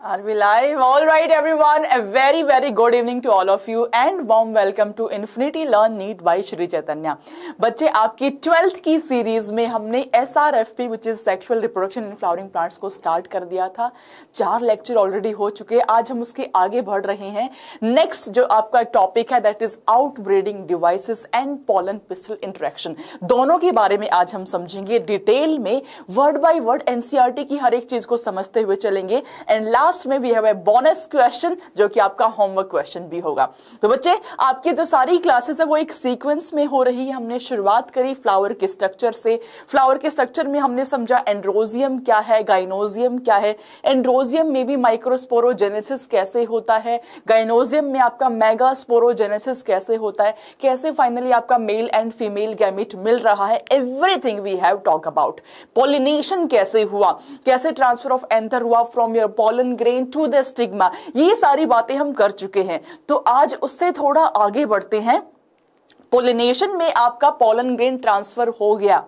Are we live? All right, everyone. A very, very good evening to all of you and warm welcome to Infinity Learn Need by Shri Chaitanya. बच्चे आपकी twelfth की series में हमने S R F P which is sexual reproduction in flowering plants को start कर दिया था चार लेक्चर ऑलरेडी हो चुके हैं आज हम उसके आगे बढ़ रहे हैं नेक्स्ट जो आपका टॉपिक है that is out breeding devices and pollen pistil interaction दोनों के बारे में आज हम समझेंगे डिटेल में वर्ड बाई वर्ड एनसीआरटी की हर एक चीज को समझते हुए चलेंगे एंड लास्ट लास्ट में we have a bonus question जो कि आपका होमवर्क क्वेश्चन भी होगा तो बच्चे आपकी जो सारी क्लासेस है वो एक सीक्वेंस में हो रही है हमने शुरुआत करी फ्लावर के स्ट्रक्चर से फ्लावर के स्ट्रक्चर में हमने समझा एंड्रोजियम क्या है गाइनोजियम क्या है एंड्रोजियम में भी माइक्रोस्पोरोजेनेसिस कैसे होता है गाइनोजियम में आपका मेगा स्पोरोजेनेसिस कैसे होता है कैसे फाइनली आपका मेल एंड फीमेल गैमिट मिल रहा है everything we have talk about pollination कैसे हुआ कैसे ट्रांसफर ऑफ एंथर हुआ from your pollen grain to the stigma ये सारी बातें हम कर चुके हैं तो आज उससे थोड़ा आगे बढ़ते हैं पोलिनेशन में आपका पोलन ग्रेन ट्रांसफर हो गया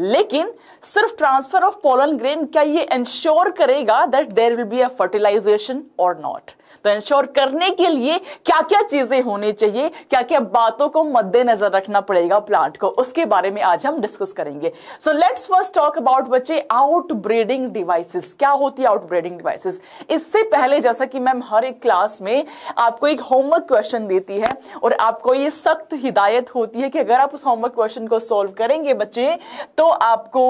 लेकिन सिर्फ ट्रांसफर ऑफ पोलन ग्रेन क्या ये इंश्योर करेगा that there will be a fertilisation और नॉट तो इंश्योर करने के लिए क्या क्या चीजें होनी चाहिए क्या क्या बातों को मद्देनजर रखना पड़ेगा प्लांट को उसके बारे में आज हम डिस्कस करेंगे so let's first talk about बच्चे आउट ब्रीडिंग डिवाइसेस क्या होती है आउट ब्रीडिंग डिवाइसेस इससे पहले जैसा कि मैम हर एक क्लास में आपको एक होमवर्क क्वेश्चन देती है और आपको ये सख्त हिदायत होती है कि अगर आप उस होमवर्क क्वेश्चन को सोल्व करेंगे बच्चे तो आपको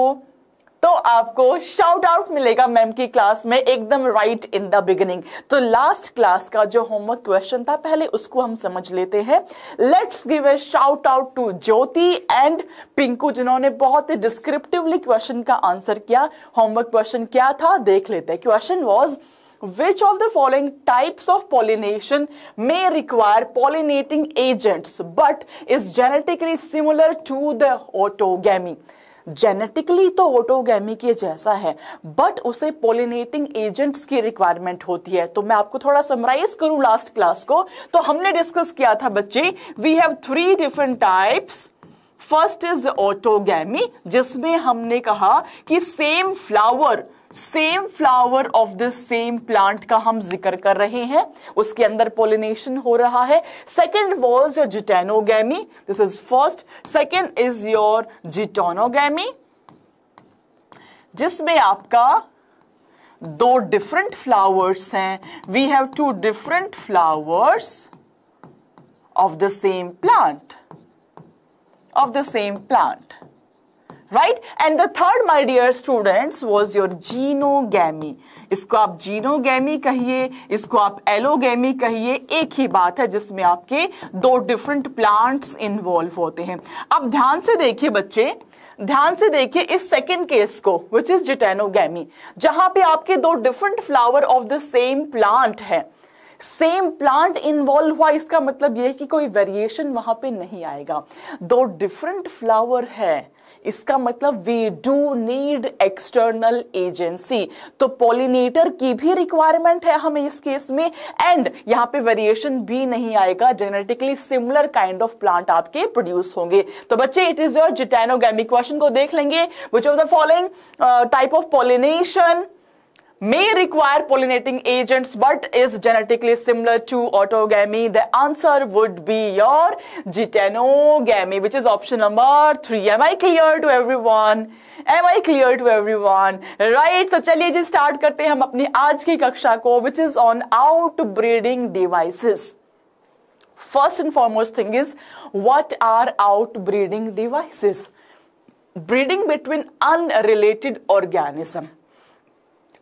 तो आपको शाउट आउट मिलेगा मैम की क्लास में एकदम राइट इन द बिगिनिंग तो लास्ट क्लास का जो होमवर्क क्वेश्चन था पहले उसको हम समझ लेते हैं let's give a shout out to Jyoti and Pinku जिन्होंने बहुत ही डिस्क्रिप्टिवली क्वेश्चन का आंसर किया होमवर्क क्वेश्चन क्या था देख लेते हैं question was which of the following types of pollination may require pollinating agents but is genetically similar to the autogamy genetically तो ओटोगैमी के जैसा है बट उसे पोलिनेटिंग एजेंट्स की रिक्वायरमेंट होती है तो मैं आपको थोड़ा समराइज करूं लास्ट क्लास को तो हमने डिस्कस किया था बच्चे we have three different types first is autogamy जिसमें हमने कहा कि same flower same flower of this same plant का हम जिक्र कर रहे हैं उसके अंदर पोलिनेशन हो रहा है second was your geitonogamy this is first second is your geitonogamy जिसमें आपका दो डिफरेंट फ्लावर्स हैं we have two different flowers of the same plant of the same plant right and the third my dear students was your xenogamy इसको आप xenogamy कहिए इसको आप allogamy कहिए एक ही बात है जिसमें आपके दो डिफरेंट प्लांट्स इन्वॉल्व होते हैं अब ध्यान से देखिए बच्चे ध्यान से देखिए इस सेकंड केस को विच इज जिटेनोगैमी जहां पे आपके दो different flower of the same plant है सेम प्लांट इन्वॉल्व हुआ इसका मतलब यह कि कोई वेरिएशन वहां पे नहीं आएगा दो डिफरेंट फ्लावर है इसका मतलब we do need external agency तो पोलिनेटर की भी रिक्वायरमेंट है हमें इस केस में एंड यहां पे वेरिएशन भी नहीं आएगा genetically similar kind of plant आपके प्रोड्यूस होंगे तो बच्चे it is your geitonogamic question को देख लेंगे which of the following type of pollination may require pollinating agents but is genetically similar to autogamy, the answer would be your gitanogamy which is option number 3. Am I clear to everyone? Am I clear to everyone? Right, so चलिए जी start करते हैं हम अपनी आज की कक्षा को which is on outbreeding devices. First and foremost thing is what are outbreeding devices? Breeding between unrelated organisms.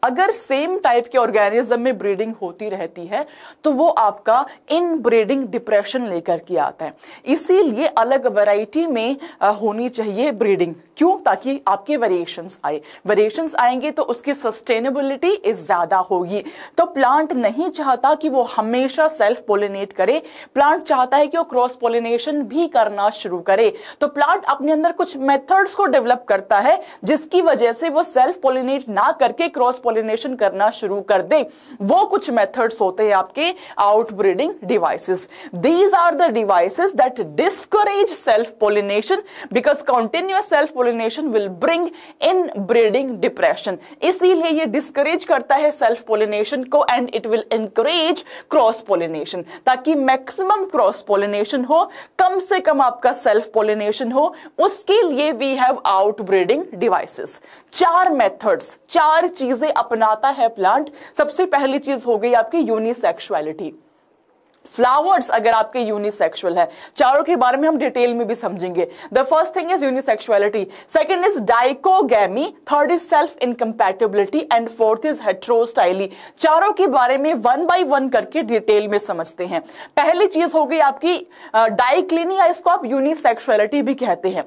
अगर सेम टाइप के ऑर्गेनिज्म में ब्रीडिंग होती रहती है तो वो आपका इन ब्रीडिंग डिप्रेशन लेकर के आता है इसीलिए अलग वैरायटी में होनी चाहिए ब्रीडिंग क्यों ताकि आपके वेरिएशंस आए वेरिएशंस आएंगे तो उसकी सस्टेनेबिलिटी इस ज़्यादा होगी तो प्लांट नहीं चाहता कि वो हमेशा सेल्फ पोलिनेट करे प्लांट चाहता है कि वो क्रॉस पोलिनेशन भी करना शुरू करे तो प्लांट अपने अंदर कुछ मेथड्स को डेवलप करता है जिसकी वजह से वो सेल्फ पोलिनेट ना करके क्रॉस पॉलिनेशन करना शुरू कर दे वो कुछ मेथड्स होते हैं आपके outbreeding devices these are the devices that discourage self pollination because continuous self pollination will bring in breeding depression इसीलिए ये डिस्करेज करता है सेल्फ पोलिनेशन को and it will encourage cross pollination ताकि मैक्सिमम क्रॉस पोलिनेशन हो कम से कम आपका सेल्फ पोलिनेशन हो उसके लिए वी हैव आउटब्रीडिंग डिवाइसेस चार मेथड्स चार चीजें अपनाता है प्लांट सबसे पहली चीज हो गई आपकी यूनिसेक्सुअलिटी फ्लावर्स अगर आपके यूनिसेक्सुअल है चारों के बारे में हम डिटेल में भी समझेंगे the first thing is unisexuality second is dichogamy third is self incompatibility and fourth is heterostyly चारों के बारे में वन बाई वन करके डिटेल में समझते हैं पहली चीज हो गई आपकी डाइक्लिनी डाइक्लिनिया इसको आप यूनिसेक्सुअलिटी भी कहते हैं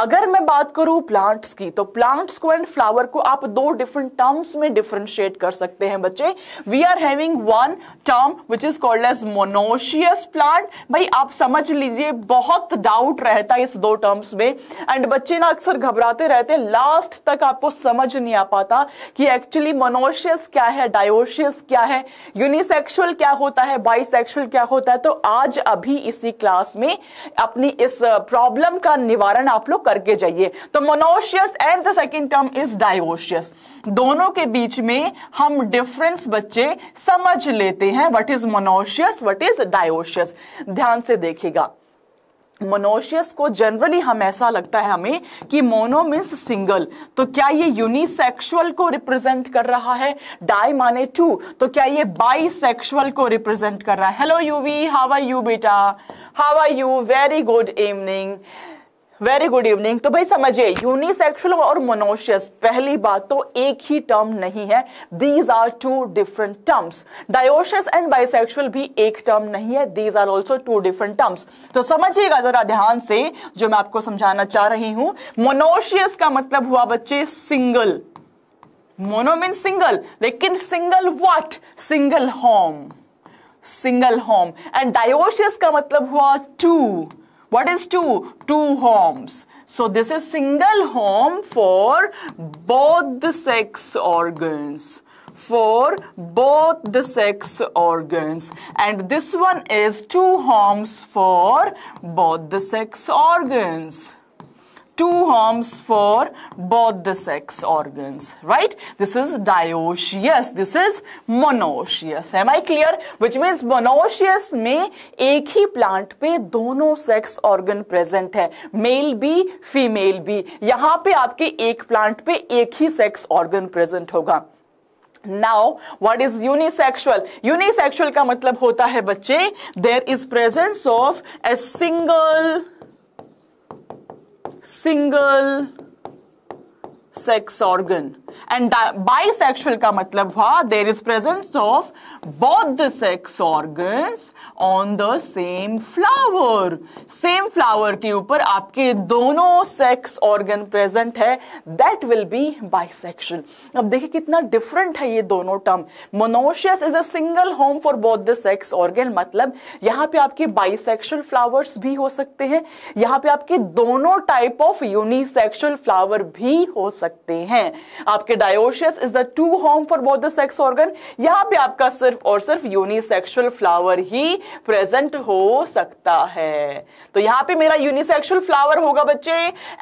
अगर मैं बात करूं प्लांट्स की तो प्लांट्स को एंड फ्लावर को आप दो डिफरेंट टर्म्स में डिफ्रेंशिएट कर सकते हैं बच्चे we are having one term which is called as monoecious plant भाई आप समझ लीजिए बहुत डाउट रहता है इस दो टर्म्स में एंड बच्चे ना अक्सर घबराते रहते हैं लास्ट तक आपको समझ नहीं आ पाता कि एक्चुअली मोनोशियस क्या है डायोशियस क्या है यूनिसेक्सुअल क्या होता है बाइसेक्सुअल क्या होता है तो आज अभी इसी क्लास में अपनी इस प्रॉब्लम का निवारण आप लोग करके जाइए तो monoecious and the second term is dioecious दोनों के बीच में हम डिफरेंस बच्चे समझ लेते हैं what is monoecious what is is dioecious ध्यान से देखेगा मोनोशियस को जनरली हम ऐसा लगता है हमें कि मोनो मीन्स सिंगल तो क्या ये यूनिसेक्सुअल को रिप्रेजेंट कर रहा है डाई माने टू तो क्या ये बाईसेक्सुअल को रिप्रेजेंट कर रहा है hello Yuvi how are you बेटा how are you very good evening very good evening तो भाई समझिए यूनिसेक्सुअल और मोनोशियस पहली बात तो एक ही टर्म नहीं है these are two different terms dioecious and bisexual भी एक टर्म नहीं है these are also two different terms तो समझिएगा जरा ध्यान से जो मैं आपको समझाना चाह रही हूं मोनोशियस का मतलब हुआ बच्चे सिंगल मोनो मीन सिंगल लेकिन single what single home single home and dioecious का मतलब हुआ two What is two? Two homes. So this is single home for both the sex organs for both the sex organs and this one is two homes for both the sex organs. two horns for both the sex organs, right? This is dioecious, this is monoecious. Am I clear? Which means monoecious में एक ही plant पे दोनों sex organ present है male भी female भी यहां पे आपके एक प्लांट पे एक ही सेक्स ऑर्गन प्रेजेंट होगा now what is unisexual unisexual का मतलब होता है बच्चे there is presence of a single single sex organ and bisexual का मतलब हुआ there is presence of both the sex organs on the same flower same flower के ऊपर आपके दोनों सेक्स ऑर्गन प्रेजेंट है दैट विल बी बाइसेक्सुअल अब देखिए कितना डिफरेंट है ये दोनों term monoecious is a single home for both sex organ मतलब यहाँ पे आपके बाइसेक्सुअल फ्लावर्स भी हो सकते हैं यहाँ पे आपके दोनों टाइप ऑफ यूनिसेक्सुअल फ्लावर भी हो सकते सकते हैं आपके dioecious is the two home for both the sex organ यहाँ पे आपका सिर्फ और सिर्फ यूनिसेक्सुअल फ्लावर ही प्रेजेंट हो सकता है तो यहाँ पे मेरा यूनिसेक्सुअल फ्लावर होगा बच्चे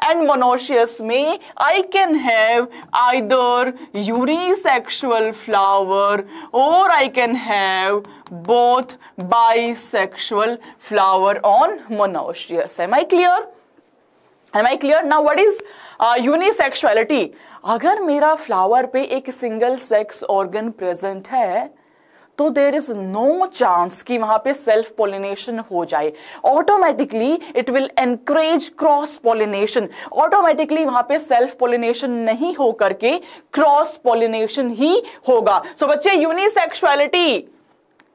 एंड मोनोशियस में I can have either unisexual flower और I can have both bisexual flower on monoecious am I clear am I clear now what is unisexuality अगर मेरा फ्लावर पे एक सिंगल सेक्स ऑर्गन प्रेजेंट है तो देर is no chance कि वहां पे सेल्फ पोलिनेशन हो जाए automatically it will encourage cross pollination automatically वहां पे सेल्फ पोलिनेशन नहीं हो करके क्रॉस पोलिनेशन ही होगा सो so, बच्चे unisexuality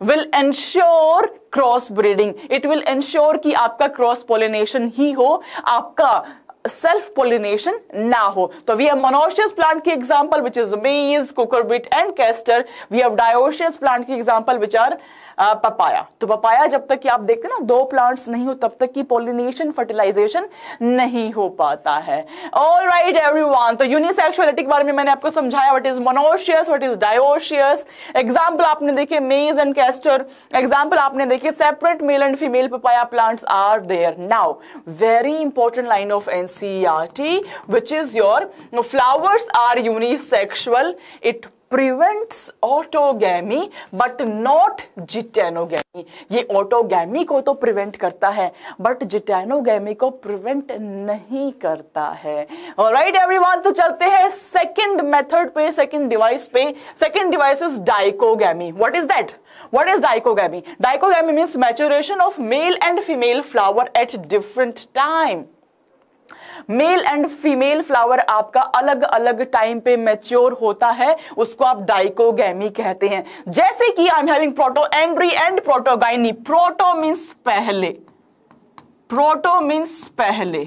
will ensure cross breeding it will ensure कि आपका क्रॉस पोलिनेशन ही हो आपका सेल्फ पोलिनेशन ना हो तो वी हैव मोनोशियस प्लांट की example which is maize cucurbit and castor we have dioecious plant की एग्जांपल व्हिच आर पपाया तो पपाया जब तक कि आप देखते ना दो प्लांट्स नहीं हो तब तक की पोलिनेशन फर्टिलाइजेशन नहीं हो पाता है ऑल राइट एवरी वन तो यूनिसेक्सुअलिटी के बारे में मैंने आपको समझाया what is monoecious what is dioecious example आपने देखे मेज एंड कैस्टर एग्जाम्पल आपने देखे separate male and female papaya plants are there now very important line of N CERT, which is your no, flowers are unisexual. It prevents autogamy but not geitonogamy ये autogamy को तो prevent करता है but जिटेनोगैमी को prevent नहीं करता है right everyone तो चलते हैं सेकंड मेथड पे सेकंड डिवाइस पे second device is dichogamy what is that what is dichogamy dichogamy means maturation of male and female flower at different time male and female flower आपका अलग अलग time पे mature होता है उसको आप डाइकोगैमी कहते हैं जैसे कि I am having protandry and protogyny proto means पहले प्रोटो मीन्स पहले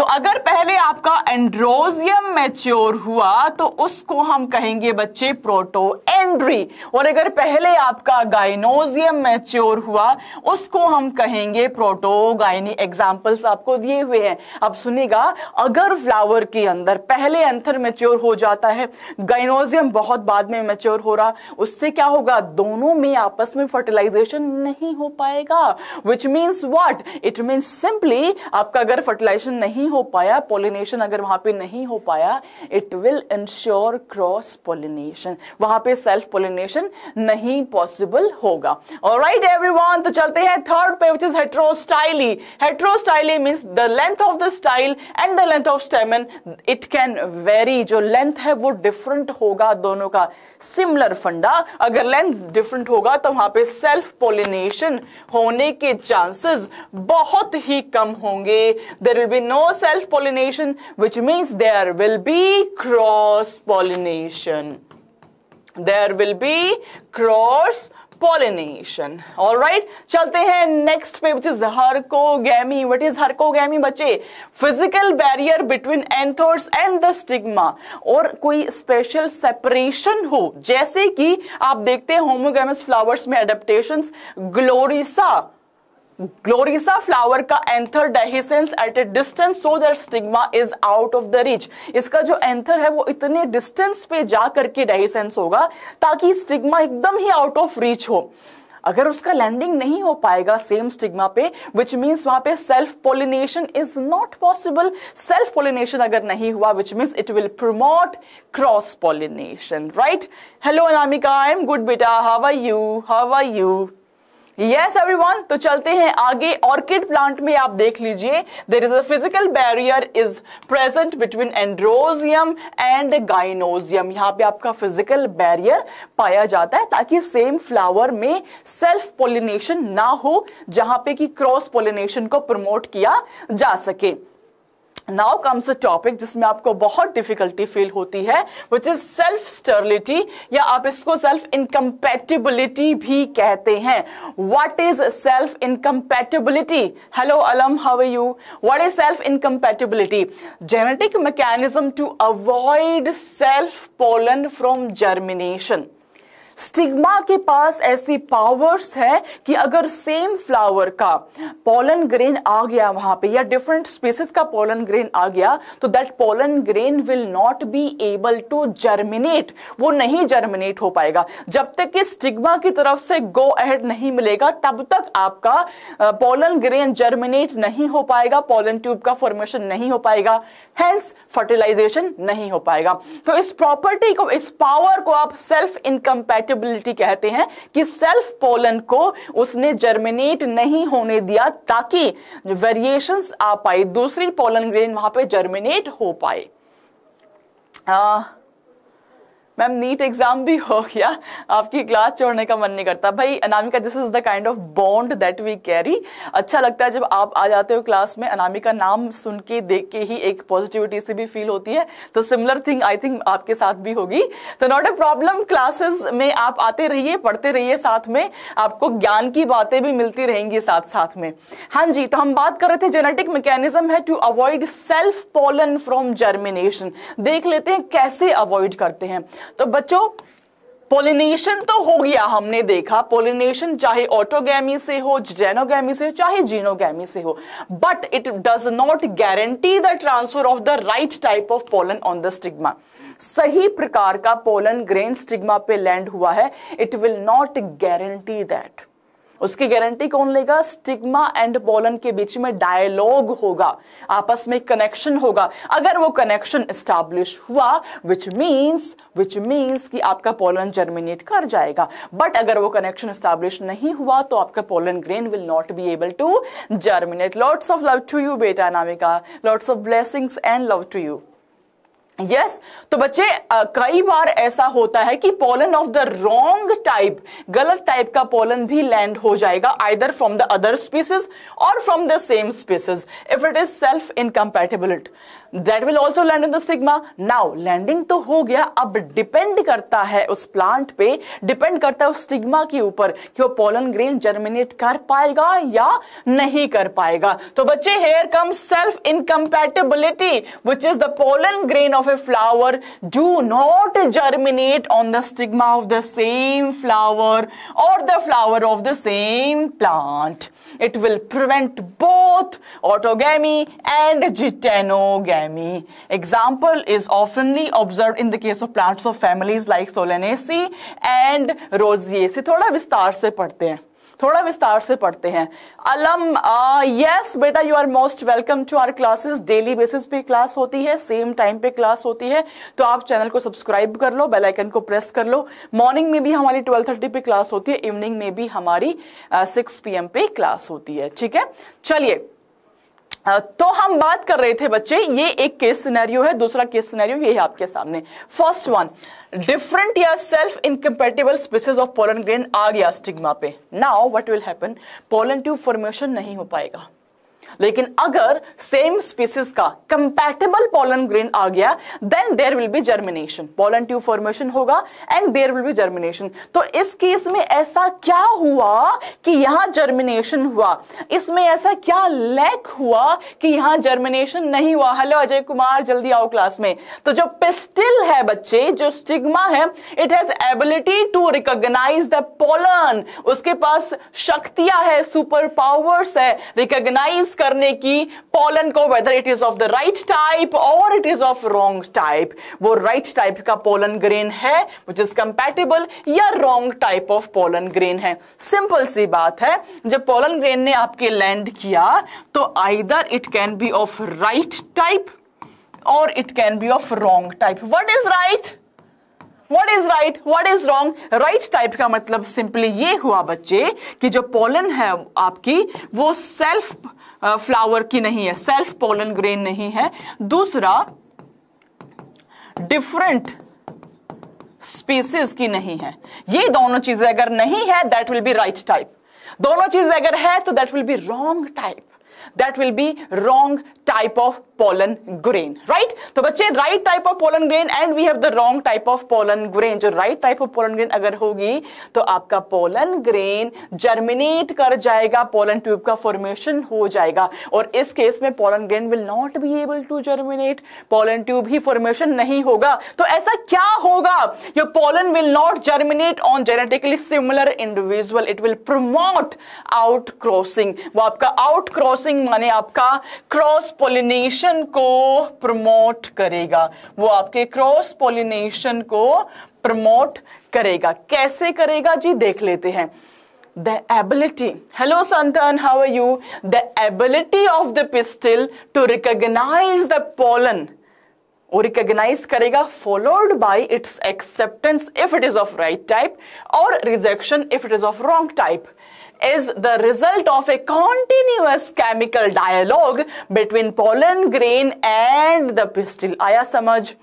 तो अगर पहले आपका एंड्रोजियम मैच्योर हुआ तो उसको हम कहेंगे बच्चे प्रोटो एंड्री और अगर पहले आपका गाइनोजियम मैच्योर हुआ उसको हम कहेंगे प्रोटो गाइनी एग्जाम्पल्स आपको दिए हुए हैं अब सुनेगा अगर फ्लावर के अंदर पहले एंथर मैच्योर हो जाता है गाइनोजियम बहुत बाद में मैच्योर हो रहा उससे क्या होगा दोनों में आपस में फर्टिलाइजेशन नहीं हो पाएगा which means what it means simply आपका अगर फर्टिलाइजेशन नहीं हो पाया पोलिनेशन अगर वहां पे नहीं हो पाया it will ensure cross pollination वहां पे सेल्फ पोलिनेशन नहीं पॉसिबल होगा और राइट एवरी तो चलते हैं थर्ड पे which is heterostyly heterostyly means the length of the style and the length of stamen it can vary जो लेंथ है वो डिफरेंट होगा दोनों का सिमिलर फंडा अगर लेंथ डिफरेंट होगा तो वहां पे सेल्फ पोलिनेशन होने के चांसेस बहुत ही कम होंगे there will be no no self-pollination, which means there will be cross-pollination. There will be cross pollination all right चलते हैं नेक्स्ट पे which is herkogamy what is herkogamy बच्चे physical barrier between anthers and the stigma और कोई special separation हो जैसे कि आप देखते हैं होमोगेमस फ्लावर्स में अडेप्टेशन ग्लोरिसा ग्लोरिसा फ्लावर का anther dehiscence at a distance so there stigma is out of the reach इसका जो एंथर है वो इतने डिस्टेंस पे जा करके डेहिसेंस होगा ताकि स्टिग्मा एकदम ही आउट ऑफ रीच हो अगर उसका लैंडिंग नहीं हो पाएगा सेम स्टिग्मा पे विच मीन्स वहां पे self pollination is not possible self pollination अगर नहीं हुआ which means it will promote cross pollination right hello Anamika I am good बेटा how are you how are you yes everyone तो चलते हैं आगे ऑर्किड प्लांट में आप देख लीजिए there is a physical barrier is present between androecium and gynoecium यहाँ पे आपका फिजिकल बैरियर पाया जाता है ताकि सेम फ्लावर में सेल्फ पोलिनेशन ना हो जहां पे कि क्रॉस पोलिनेशन को प्रमोट किया जा सके नाउ कम्स अ टॉपिक जिसमें आपको बहुत डिफिकल्टी फील होती है विच इज सेल्फ स्टर्लिटी या आप इसको सेल्फ इनकम्पेटिबिलिटी भी कहते हैं what is self incompatibility hello Alam how you what is self incompatibility genetic mechanism to avoid self pollen from germination stigma के पास ऐसी पावर्स है कि अगर सेम फ्लावर का पोलन ग्रेन आ गया वहां पे या डिफरेंट स्पीसीज का पोलन ग्रेन आ गया तो that pollen grain will not be able to germinate वो नहीं जर्मिनेट हो पाएगा जब तक कि स्टिग्मा की तरफ से गो अहेड नहीं मिलेगा तब तक आपका पोलन ग्रेन जर्मिनेट नहीं हो पाएगा पोलन ट्यूब का फॉर्मेशन नहीं हो पाएगा हेल्स फर्टिलाइजेशन नहीं हो पाएगा तो इस प्रॉपर्टी को इस पावर को आप सेल्फ इनकम्पैटिबिलिटी कहते हैं कि सेल्फ पोलन को उसने जर्मिनेट नहीं होने दिया ताकि वेरिएशंस आ पाए दूसरी पोलन ग्रेन वहां पे जर्मिनेट हो पाए आ, मैम नीट एग्जाम भी हो गया आपकी क्लास छोड़ने का मन नहीं करता भाई Anamika this is the kind of bond that we carry अच्छा लगता है जब आप आ जाते हो क्लास में अनामिका नाम सुन के देख के ही एक पॉजिटिविटी से भी फील होती है तो सिमिलर थिंग आई थिंक आपके साथ भी होगी तो नॉट ए प्रॉब्लम क्लासेस में आप आते रहिए पढ़ते रहिए साथ में आपको ज्ञान की बातें भी मिलती रहेंगी साथ साथ में हाँ जी तो हम बात कर रहे थे जेनेटिक मैकेनिज्म है to avoid self pollen from germination देख लेते हैं कैसे अवॉइड करते हैं तो बच्चों पोलिनेशन तो हो गया हमने देखा पोलिनेशन चाहे ऑटोगैमी से हो जेनोगैमी से हो चाहे जीनोगैमी से हो but it does not guarantee the transfer of the right type of pollen on the stigma सही प्रकार का पोलन ग्रेन स्टिग्मा पे लैंड हुआ है it will not guarantee that उसकी गारंटी कौन लेगा स्टिग्मा एंड पोलन के बीच में डायलॉग होगा आपस में कनेक्शन होगा अगर वो कनेक्शन स्टैब्लिश हुआ विच मीन्स विच मीन्स कि आपका पोलन जर्मिनेट कर जाएगा बट अगर वो कनेक्शन स्टैब्लिश नहीं हुआ तो आपका pollen grain will not be able to germinate lots of love to you बेटा Namika lots of blessings and love to you yes yes, तो बच्चे आ, कई बार ऐसा होता है कि pollen of the wrong type गलत टाइप का पोलन भी लैंड हो जाएगा either from the other species और from the same species if it is self incompatible that will also land in the stigma now landing तो हो गया अब डिपेंड करता है उस प्लांट पे डिपेंड करता है उस स्टिग्मा के ऊपर कि वो पोलन ग्रेन जर्मिनेट कर पाएगा या नहीं कर पाएगा तो बच्चे here come self incompatibility which is the pollen grain of a flower do not germinate on the stigma of the same flower और the flower of the same plant it will prevent both autogamy and geitonogamy phylogamy. Example is oftenly observed in the case of plants of families like Solanaceae and Roseaceae. थोड़ा विस्तार से पढ़ते हैं थोड़ा विस्तार से पढ़ते हैं अलम यस बेटा you are most welcome to our classes daily basis पे क्लास होती है सेम टाइम पे क्लास होती है तो आप चैनल को सब्सक्राइब कर लो बेल आइकन को प्रेस कर लो मॉर्निंग में भी हमारी 12:30 पे क्लास होती है इवनिंग में भी हमारी सिक्स uh, पी पे क्लास होती है ठीक है चलिए तो हम बात कर रहे थे बच्चे ये एक केस सिनेरियो है दूसरा केस सिनेरियो ये है आपके सामने फर्स्ट वन डिफरेंट या self incompatible species of pollen grain आ गया स्टिग्मा पे now what will happen pollen tube formation नहीं हो पाएगा लेकिन अगर सेम स्पीसीज का कंपैटिबल पॉलन ग्रेन आ गया then there will be germination pollen tube formation होगा and there will be germination तो इस केस में ऐसा क्या हुआ कि यहां जर्मिनेशन हुआ इसमें ऐसा क्या लैक हुआ कि यहां जर्मिनेशन नहीं हुआ हेलो अजय कुमार जल्दी आओ क्लास में तो जो पिस्टिल है बच्चे जो स्टिग्मा है it has ability to recognise the pollen उसके पास शक्तियां है सुपर पावर्स है रिकॉग्नाइज करने की पोलन को whether it is of the right type और it is of wrong type वो राइट right टाइप का पोलन ग्रेन है विच इज कंपेटेबल या wrong type of pollen grain है सिंपल सी बात है जब पोलन ग्रेन ने आपके लैंड किया तो either it can be of right type और it can be of wrong type what is right what is right what is wrong right type का मतलब सिंपली ये हुआ बच्चे कि जो पोलन है आपकी वो सेल्फ फ्लावर uh, की नहीं है सेल्फ पोलन ग्रेन नहीं है दूसरा डिफरेंट स्पीसीज की नहीं है ये दोनों चीजें अगर नहीं है that will be right type दोनों चीजें अगर है तो that will be wrong type that will be wrong type of pollen grain right तो बच्चे right type of pollen grain and we have the wrong type of pollen grain जो right type of pollen grain अगर होगी तो आपका pollen grain germinate कर जाएगा pollen tube का फॉर्मेशन हो जाएगा और इस केस में pollen grain will not be able to germinate pollen tube ही फॉर्मेशन नहीं होगा तो ऐसा क्या होगा your pollen will not germinate on genetically similar individual it will promote out crossing वो आपका आउट क्रॉसिंग माने आपका क्रॉस पोलिनेशन पोलिनेशन को प्रमोट करेगा वो आपके क्रॉस पोलिनेशन को प्रमोट करेगा कैसे करेगा जी देख लेते हैं the ability hello Santan how are you the ability of the pistil to recognize the pollen वो रिकग्नाइज करेगा followed by its acceptance if it is of right type और rejection if it is of wrong type is the result of a continuous chemical dialogue between pollen grain and the pistil. Aya samaj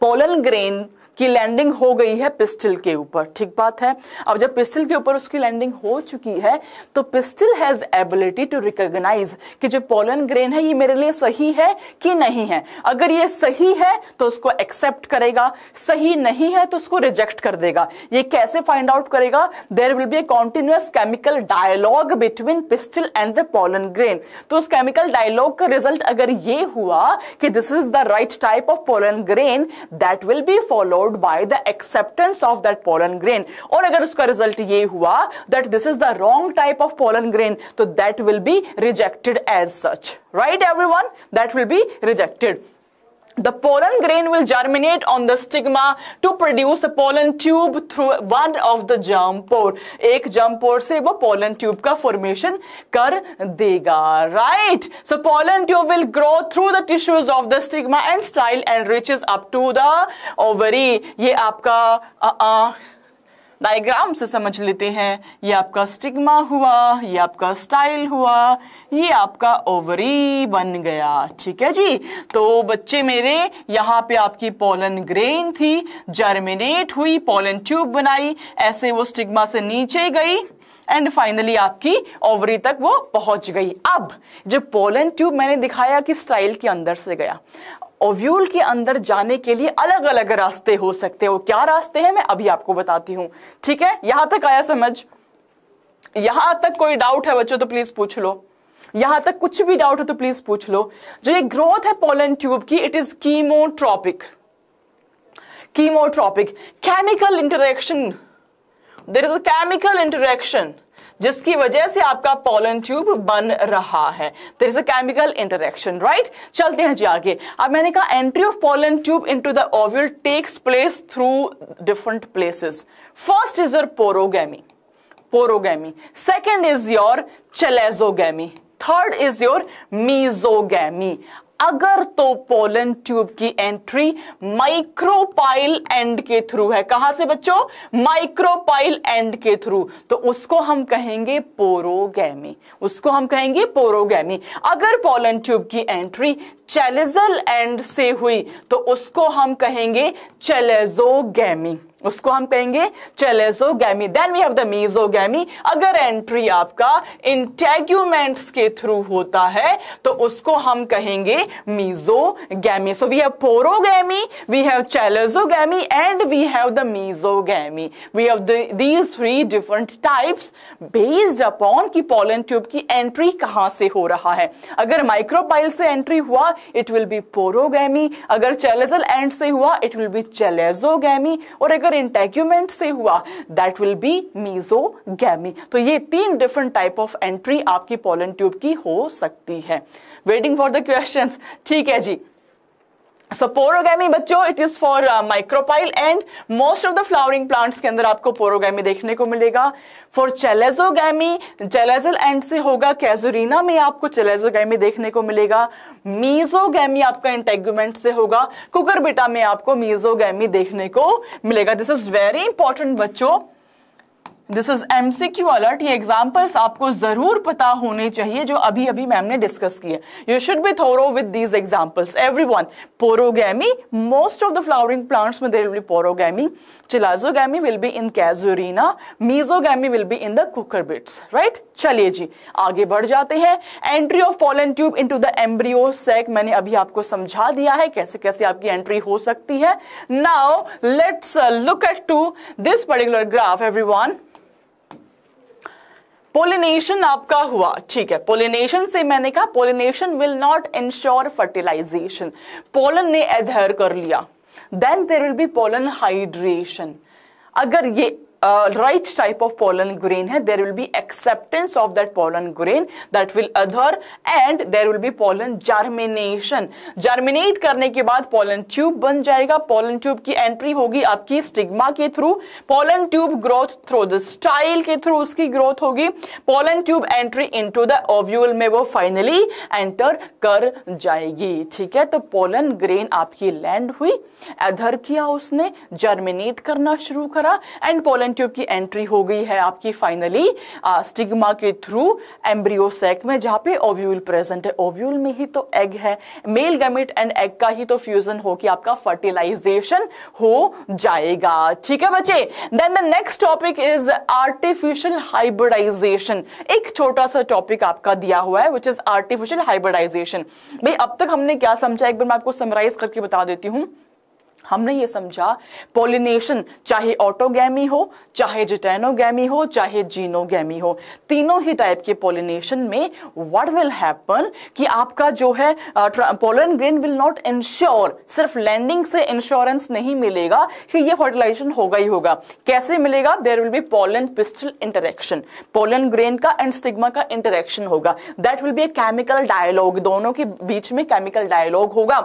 pollen grain कि landing हो गई है pistol के ऊपर ठीक बात है अब जब पिस्टल के ऊपर उसकी लैंडिंग हो चुकी है तो pistil has ability to recognise कि जो पोलन ग्रेन है ये मेरे लिए सही है कि नहीं है अगर ये सही है तो उसको एक्सेप्ट करेगा सही नहीं है तो उसको रिजेक्ट कर देगा ये कैसे फाइंड आउट करेगा there will be a continuous chemical dialogue between pistil and the pollen grain तो उस केमिकल डायलॉग का रिजल्ट अगर ये हुआ कि this is the right type of pollen grain that will be followed followed by the acceptance of that pollen grain और अगर उसका रिजल्ट ये हुआ that this is the wrong type of pollen grain तो that will be rejected as such right everyone that will be rejected The pollen grain will germinate on the stigma to produce a pollen tube through one of the germ pore. एक germ pore से वो pollen tube का formation कर देगा right? So pollen tube will grow through the tissues of the stigma and style and reaches up to the ovary. ये आपका uh -uh, diagram से समझ लेते हैं ये आपका स्टिग्मा हुआ ये आपका स्टाइल हुआ ये आपका ओवरी बन गया ठीक है जी तो बच्चे मेरे यहाँ पे आपकी पोलन ग्रेन थी जर्मिनेट हुई पोलन ट्यूब बनाई ऐसे वो स्टिग्मा से नीचे गई एंड फाइनली आपकी ओवरी तक वो पहुंच गई अब जब पोलन ट्यूब मैंने दिखाया कि स्टाइल के अंदर से गया ओव्यूल के अंदर जाने के लिए अलग अलग रास्ते हो सकते हैं वो क्या रास्ते हैं मैं अभी आपको बताती हूं ठीक है यहां तक आया समझ यहां तक कोई डाउट है बच्चों तो प्लीज पूछ लो यहां तक कुछ भी डाउट है तो प्लीज पूछ लो जो ये ग्रोथ है पोलन ट्यूब की it is chemotropic chemotropic chemical interaction there is a chemical interaction जिसकी वजह से आपका पोलन ट्यूब बन रहा है there is a chemical interaction right चलते हैं जी आगे अब मैंने कहा entry of pollen tube to the ovule takes place through different places first is your porogamy porogamy second is your chalazogamy third is your mesogamy अगर तो pollen tube की एंट्री माइक्रोपाइल एंड के थ्रू है कहां से बच्चों micropyle end के through तो उसको हम कहेंगे पोरोगैमी उसको हम कहेंगे पोरोगैमी अगर पोलन ट्यूब की एंट्री चैलेजल एंड से हुई तो उसको हम कहेंगे चैलेजोगैमी उसको हम कहेंगे chalazogamy then we have the mesogamy अगर एंट्री आपका इंटेग्यूमेंट के थ्रू होता है तो उसको हम कहेंगे mesogamy so we have porogamy we have chalazogamy and we have the mesogamy we have these three different types based upon की पोलन ट्यूब की एंट्री कहां से हो रहा है अगर माइक्रोपाइल से एंट्री हुआ इट विल बी पोरोगैमी अगर चेलेजल एंड से हुआ इट विल बी चेलेजोगी और अगर अगर इंटेग्यूमेंट से हुआ दैट विल बी मीजोगैमी तो ये तीन डिफरेंट टाइप ऑफ एंट्री आपकी पोलन ट्यूब की हो सकती है वेटिंग फॉर द क्वेश्चन ठीक है जी सो पोरोगैमी बच्चों it is for micropyle end most of the flowering plants के अंदर आपको पोरोगैमी देखने को मिलेगा फॉर चेलेजोगैमी चेलेजल एंड से होगा कैजोरीना में आपको चेलेजोगैमी देखने को मिलेगा मीजोगैमी आपका इंटेग्यूमेंट से होगा कुकरबिटा में आपको मीजोगैमी देखने को मिलेगा दिस इज वेरी इंपॉर्टेंट बच्चों दिस इज एमसीक्यू अलर्ट ये एग्जाम्पल्स आपको जरूर पता होने चाहिए जो अभी अभी मैम ने डिस्कस किए you should be thorough with these examples every one porogamy most of the flowering plants में there will be porogamy chalazogamy will be in Casuarina mesogamy will be in the cucurbits right चलिए जी आगे बढ़ जाते हैं entry of pollen tube into the embryo sac मैंने अभी आपको समझा दिया है कैसे कैसे आपकी एंट्री हो सकती है now let's look at to this particular graph everyone pollination आपका हुआ ठीक है पोलिनेशन से मैंने कहा pollination will not ensure fertilisation pollen ने एधर कर लिया then there will be pollen hydration अगर ये right type of pollen grain है there will be acceptance of that pollen grain that will adhere and there will be pollen germination germinate करने के बाद pollen tube बन जाएगा pollen tube की entry होगी आपकी स्टिग्मा के through pollen tube growth through the style के थ्रू उसकी ग्रोथ होगी pollen tube entry into the ovule में वो फाइनली एंटर कर जाएगी ठीक है तो पोलन ग्रेन आपकी लैंड हुई एधर किया उसने जर्मिनेट करना शुरू करा एंड पोलन ट्यूब की एंट्री हो गई है आपकी फाइनली स्टिग्मा के थ्रू एम्ब्रियोसेक में जहां पे ओव्यूल प्रेजेंट है ओव्यूल में ही तो एग है मेल गैमेट एंड एग का ही तो फ्यूजन हो कि आपका फर्टिलाइजेशन हो जाएगा ठीक है बच्चे then the next topic is artificial hybridisation एक छोटा सा टॉपिक आपका दिया हुआ है विच इज आर्टिफिशियल हाइब्रिडाइजेशन भाई अब तक हमने क्या समझा एक बार मैं आपको समराइज करके बता देती हूँ हमने ये समझा पोलिनेशन चाहे ऑटोगैमी हो चाहे जिटेनोगैमी हो चाहे जीनोगैमी हो तीनों ही टाइप के पोलिनेशन में व्हाट विल हैपन कि आपका जो है pollen grain will not ensure सिर्फ लैंडिंग से इंश्योरेंस नहीं मिलेगा कि ये फर्टिलाइजेशन होगा ही होगा कैसे मिलेगा there will be pollen pistil interaction pollen grain का एंड स्टिग्मा का इंटरेक्शन होगा that will be a chemical dialogue दोनों के बीच में केमिकल डायलॉग होगा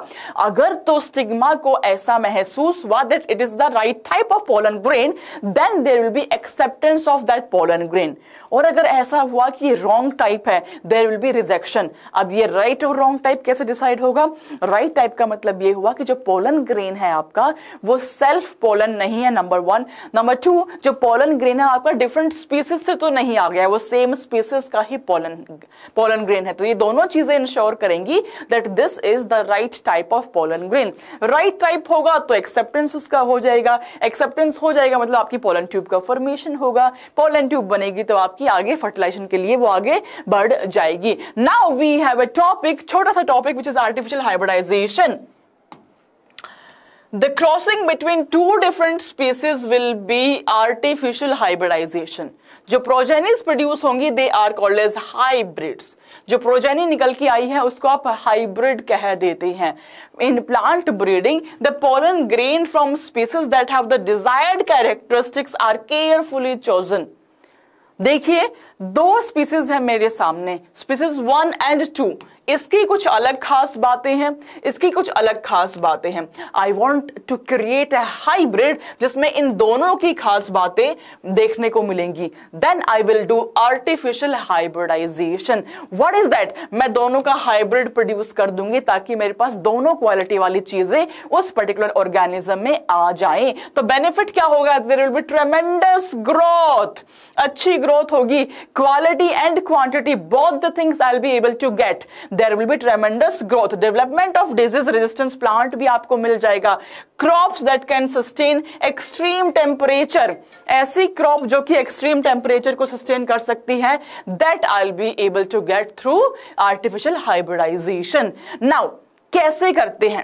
अगर तो स्टिग्मा को ऐसा Mehesus whether it is the right type of pollen grain, then there will be acceptance of that pollen grain. और अगर ऐसा हुआ कि ये रॉन्ग टाइप है देर विल बी रिजेक्शन अब ये राइट और रॉन्ग टाइप कैसे डिसाइड होगा राइट right टाइप का मतलब ये हुआ कि जो पोलन ग्रेन है आपका वो सेल्फ पोलन नहीं है नंबर वन नंबर टू जो पोलन ग्रेन है आपका डिफरेंट स्पीसीज से तो नहीं आ गया वो सेम स्पीसीज का ही पोलन पोलन ग्रेन है तो ये दोनों चीजें इंश्योर करेंगी that this is the right type of pollen grain right type होगा तो एक्सेप्टेंस उसका हो जाएगा एक्सेप्टेंस हो जाएगा मतलब आपकी पोलन ट्यूब का फॉर्मेशन होगा पोलन ट्यूब बनेगी तो आप आपकी आगे फर्टिलाइजेशन के लिए वो आगे बढ़ जाएगी now we have a topic छोटा सा topic which is artificial hybridisation the crossing between two different species will be artificial hybridisation जो प्रोजेनिस प्रोड्यूस होंगी they are called as hybrids जो प्रोजेनी निकल के आई है उसको आप हाइब्रिड कह देते हैं in plant breeding the pollen grain from species that have the desired characteristics are carefully chosen देखिए दो स्पीसीज है मेरे सामने स्पीसीज वन एंड टू इसकी कुछ अलग खास बातें हैं इसकी कुछ अलग खास बातें हैं I want to create a hybrid जिसमें इन दोनों की खास बातें देखने को मिलेंगी then I will do artificial hybridisation what is that मैं दोनों का हाइब्रिड प्रोड्यूस कर दूंगी ताकि मेरे पास दोनों क्वालिटी वाली चीजें उस पर्टिकुलर ऑर्गेनिज्म में आ जाए तो बेनिफिट क्या होगा there will be tremendous growth अच्छी ग्रोथ होगी quality and quantity both the things I be able to get there will be tremendous growth development of disease resistance plant भी आपको मिल जाएगा crop that can sustain extreme temperature ऐसी crop जो कि extreme temperature को sustain कर सकती है that I be able to get through artificial hybridisation now कैसे करते हैं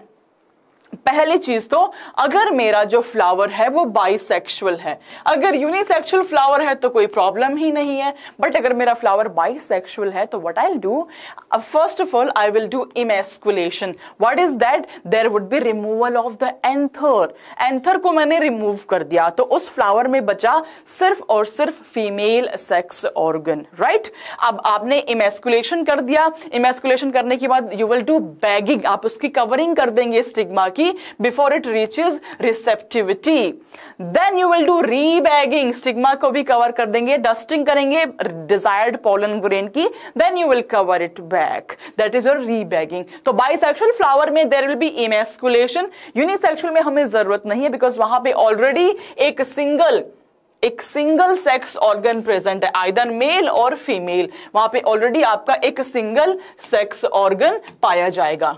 पहली चीज तो अगर मेरा जो फ्लावर है वो बाइसेक्सुअल है अगर यूनिसेक्सुअल फ्लावर है तो कोई प्रॉब्लम ही नहीं है बट अगर मेरा फ्लावर बाइसेक्सुअल है तो what I will do first of all I will do emasculation what is that there would be removal of the anther anther को मैंने रिमूव कर दिया तो उस फ्लावर में बचा सिर्फ और सिर्फ फीमेल सेक्स ऑर्गन राइट अब आपने इमेस्कुलेशन कर दिया इमेस्कुलेशन करने के बाद यू विल डू बैगिंग आप उसकी कवरिंग कर देंगे स्टिग्मा की जाएगी before it reaches receptivity then you will do rebagging stigma को भी कवर कर देंगे डस्टिंग करेंगे डिजायर्ड पोलन ग्रेन की then you will cover it back that is your rebagging तो बाइसेक्सुअल फ्लावर में there will be emasculation unisexual में हमें जरूरत नहीं है बिकॉज वहां पे ऑलरेडी एक सिंगल एक सिंगल सेक्स ऑर्गन प्रेजेंट है आइदर मेल और फीमेल वहां पे ऑलरेडी आपका एक सिंगल सेक्स ऑर्गन पाया जाएगा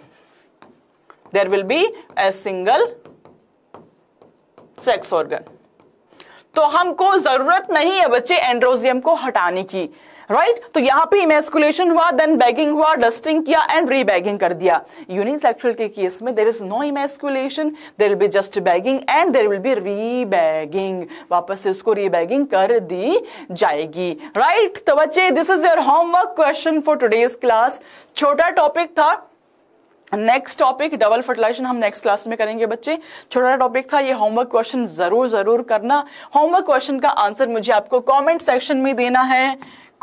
there will be a single sex organ तो हमको जरूरत नहीं है बच्चे एंड्रोजियम को हटाने की राइट right? तो यहां पे इमेस्कुलेशन हुआ देन बैगिंग हुआ डस्टिंग किया एंड रीबैगिंग कर दिया यूनिसेक्सुअल के केस में there is no emasculation there will be just bagging and there will be rebagging वापस से उसको रीबैगिंग कर दी जाएगी राइट right? तो बच्चे this is your homework question for today's class छोटा टॉपिक था नेक्स्ट टॉपिक डबल फर्टिलाइजेशन हम नेक्स्ट क्लास में करेंगे बच्चे छोटा सा टॉपिक था ये होमवर्क क्वेश्चन जरूर जरूर करना होमवर्क क्वेश्चन का आंसर मुझे आपको कमेंट सेक्शन में देना है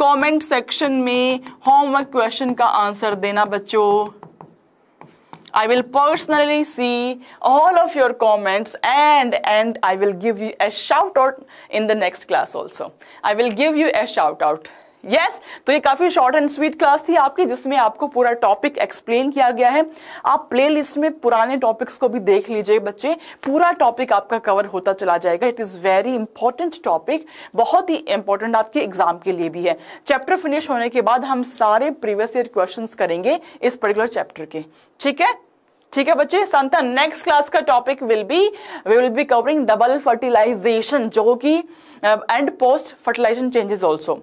कमेंट सेक्शन में होमवर्क क्वेश्चन का आंसर देना बच्चों I will personally see all of your comments and and I will give you a shout out in the next class also. I will give you a shout out. Yes yes, तो ये काफी short and sweet class थी आपकी जिसमें आपको पूरा topic explain किया गया है आप प्लेलिस्ट में पुराने टॉपिक्स को भी देख लीजिए बच्चे पूरा टॉपिक आपका कवर होता चला जाएगा it is very important topic बहुत ही इंपॉर्टेंट आपके एग्जाम के लिए भी है चैप्टर फिनिश होने के बाद हम सारे प्रीवियस ईयर क्वेश्चन करेंगे इस पर्टिकुलर चैप्टर के ठीक है ठीक है बच्चे संता नेक्स्ट क्लास का topic will be we will be covering double fertilization जो कि and post fertilization changes also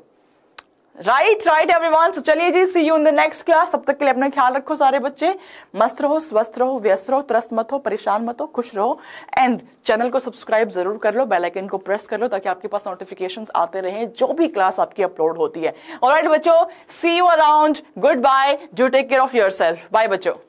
right right everyone so चलिए जी see you in the next class तब तक के लिए अपना ख्याल रखो सारे बच्चे मस्त रहो स्वस्थ रहो व्यस्त रहो त्रस्त मत हो परेशान मत हो खुश रहो एंड चैनल को सब्सक्राइब जरूर कर लो बेल आइकन को प्रेस कर लो ताकि आपके पास नोटिफिकेशन आते रहे जो भी क्लास आपकी अपलोड होती है और राइट बच्चो बच्चों see you around good bye do take care of yourself bye बच्चों